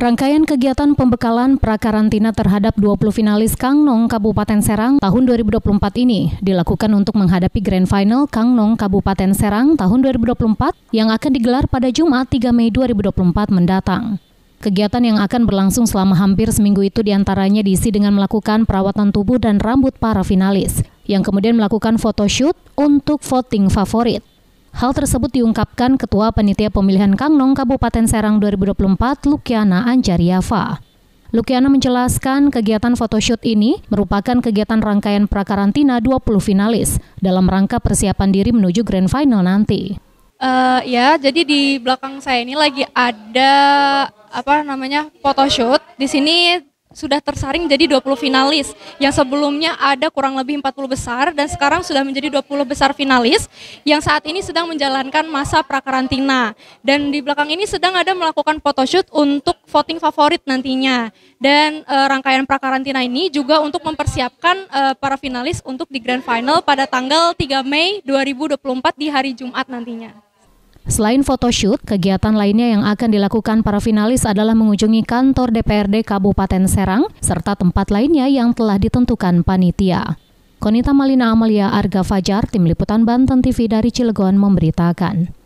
Rangkaian kegiatan pembekalan prakarantina terhadap 20 finalis Kangnong Kabupaten Serang tahun 2024 ini dilakukan untuk menghadapi Grand Final Kangnong Kabupaten Serang tahun 2024 yang akan digelar pada Jumat 3 Mei 2024 mendatang. Kegiatan yang akan berlangsung selama hampir seminggu itu diantaranya diisi dengan melakukan perawatan tubuh dan rambut para finalis, yang kemudian melakukan photoshoot untuk voting favorit. Hal tersebut diungkapkan Ketua Penitia Pemilihan Kangnong Kabupaten Serang 2024, Lukiana Anjariafa. Lukiana menjelaskan kegiatan photoshoot ini merupakan kegiatan rangkaian prakarantina 20 finalis dalam rangka persiapan diri menuju grand final nanti. Uh, ya, jadi di belakang saya ini lagi ada apa namanya photoshoot. Di sini sudah tersaring jadi 20 finalis yang sebelumnya ada kurang lebih 40 besar dan sekarang sudah menjadi 20 besar finalis yang saat ini sedang menjalankan masa prakarantina dan di belakang ini sedang ada melakukan photoshoot untuk voting favorit nantinya dan e, rangkaian prakarantina ini juga untuk mempersiapkan e, para finalis untuk di grand final pada tanggal 3 Mei 2024 di hari Jumat nantinya. Selain photoshoot, kegiatan lainnya yang akan dilakukan para finalis adalah mengunjungi kantor DPRD Kabupaten Serang serta tempat lainnya yang telah ditentukan panitia. Konita Malina Amalia Arga Fajar, Tim Liputan Banten TV dari Cilegon memberitakan.